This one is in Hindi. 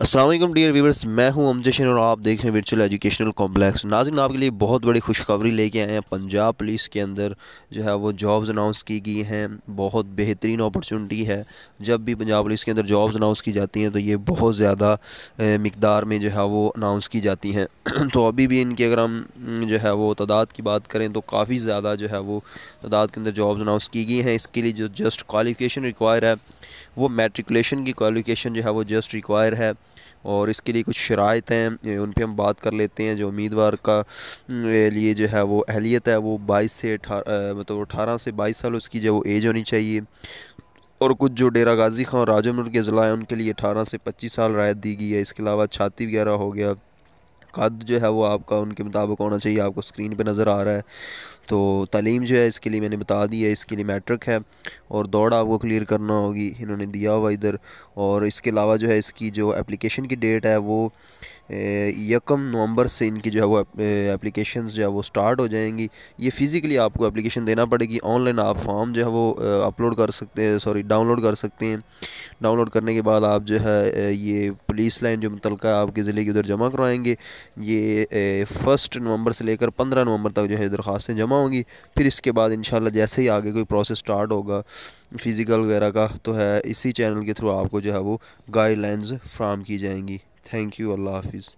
असलम डियर व्यवर्स मैं हूं अमजशन और आप देख रहे हैं वर्चुअल एजुकेशनल कॉम्प्लेक्स नाजिन आपके लिए बहुत बड़ी खुशखबरी लेके आए हैं पंजाब पुलिस के अंदर जो है वो जॉब्स अनाउंस की गई हैं बहुत बेहतरीन अपॉर्चुनिटी है जब भी पंजाब पुलिस के अंदर जॉब्स अनाउंस की जाती हैं तो ये बहुत ज़्यादा मकदार में जो है वो अनाउंस की जाती हैं तो अभी भी इनकी अगर हम जो है वो तादाद की बात करें तो काफ़ी ज़्यादा जो है वो तादाद के अंदर जॉब्स अनाउंस की गई हैं इसके लिए जो जस्ट क्वालिफिकेशन रिक्वायर है वो मेट्रिकुलेशन की क्वालिफिकेशन जो है वो जस्ट रिक्वायर है और इसके लिए कुछ शरात हैं उन पर हम बात कर लेते हैं जो उम्मीदवार का लिए जो है वो अहलियत है वो बाईस से मतलब अठारह से बाईस साल उसकी जो एज होनी चाहिए और कुछ जो डेरा गाजी खां राजमनूर के ज़िला हैं उनके लिए अठारह से पच्चीस साल रायत दी गई है इसके अलावा छाती वगैरह हो गया कद जो है वो आपका उनके मुताबिक होना चाहिए आपको स्क्रीन पे नज़र आ रहा है तो तालीम जो है इसके लिए मैंने बता दी है इसके लिए मैट्रिक है और दौड़ आपको क्लियर करना होगी इन्होंने दिया हुआ इधर और इसके अलावा जो है इसकी जो एप्लीकेशन की डेट है वो यकम नवंबर से इनकी जो है वो एप्लीकेशन जो है वो स्टार्ट हो जाएंगी ये फ़िज़िकली आपको एप्लीकेशन देना पड़ेगी ऑनलाइन आप फॉर्म जो है वो अपलोड कर सकते हैं सॉरी डाउनलोड कर सकते हैं डाउनलोड करने के बाद आप जो है ये पुलिस लाइन जो मुतल आपके ज़िले की उधर जमा करवाएँगे ये फर्स्ट नवंबर से लेकर पंद्रह नवंबर तक जो है दरख्वास्तें जमा होंगी फिर इसके बाद इन जैसे ही आगे कोई प्रोसेस स्टार्ट होगा फ़िज़िकल वगैरह का तो है इसी चैनल के थ्रू आपको जो है वो गाइडलाइंस फ्राहम की जाएंगी थैंक यू अल्लाह हाफिज़